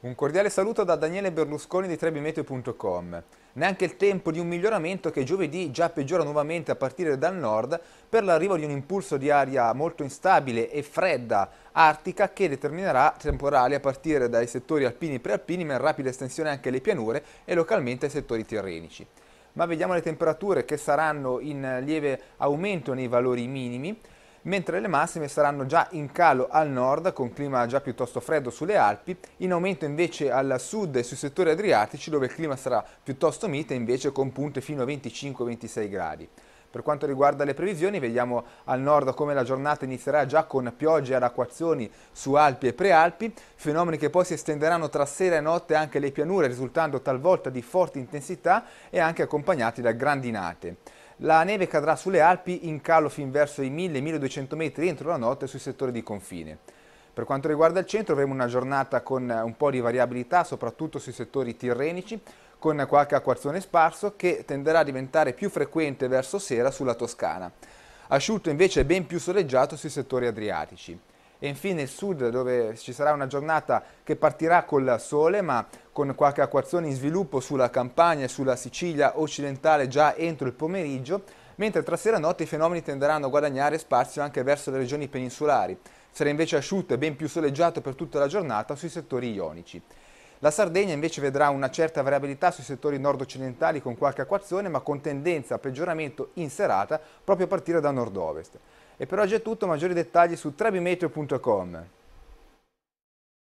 Un cordiale saluto da Daniele Berlusconi di trebimeteo.com. Neanche il tempo di un miglioramento che giovedì già peggiora nuovamente a partire dal nord per l'arrivo di un impulso di aria molto instabile e fredda artica che determinerà temporali a partire dai settori alpini e prealpini ma in rapida estensione anche alle pianure e localmente ai settori tirrenici. Ma vediamo le temperature che saranno in lieve aumento nei valori minimi mentre le massime saranno già in calo al nord con clima già piuttosto freddo sulle Alpi, in aumento invece al sud e sui settori adriatici dove il clima sarà piuttosto mite invece con punte fino a 25-26 gradi. Per quanto riguarda le previsioni, vediamo al nord come la giornata inizierà già con piogge e acquazzoni su Alpi e Prealpi, fenomeni che poi si estenderanno tra sera e notte anche alle pianure, risultando talvolta di forte intensità e anche accompagnati da grandinate. La neve cadrà sulle Alpi in calo fin verso i 1000-1200 metri entro la notte sui settori di confine. Per quanto riguarda il centro avremo una giornata con eh, un po' di variabilità, soprattutto sui settori tirrenici, con qualche acquazzone sparso che tenderà a diventare più frequente verso sera sulla Toscana. Asciutto invece è ben più soleggiato sui settori adriatici e infine il sud dove ci sarà una giornata che partirà col sole ma con qualche acquazzone in sviluppo sulla Campania e sulla Sicilia occidentale già entro il pomeriggio, mentre tra sera e notte i fenomeni tenderanno a guadagnare spazio anche verso le regioni peninsulari. Sarà invece asciutto e ben più soleggiato per tutta la giornata sui settori ionici. La Sardegna invece vedrà una certa variabilità sui settori nord-occidentali con qualche acquazzone, ma con tendenza a peggioramento in serata proprio a partire da nord-ovest. E per oggi è tutto, maggiori dettagli su trebimeteo.com.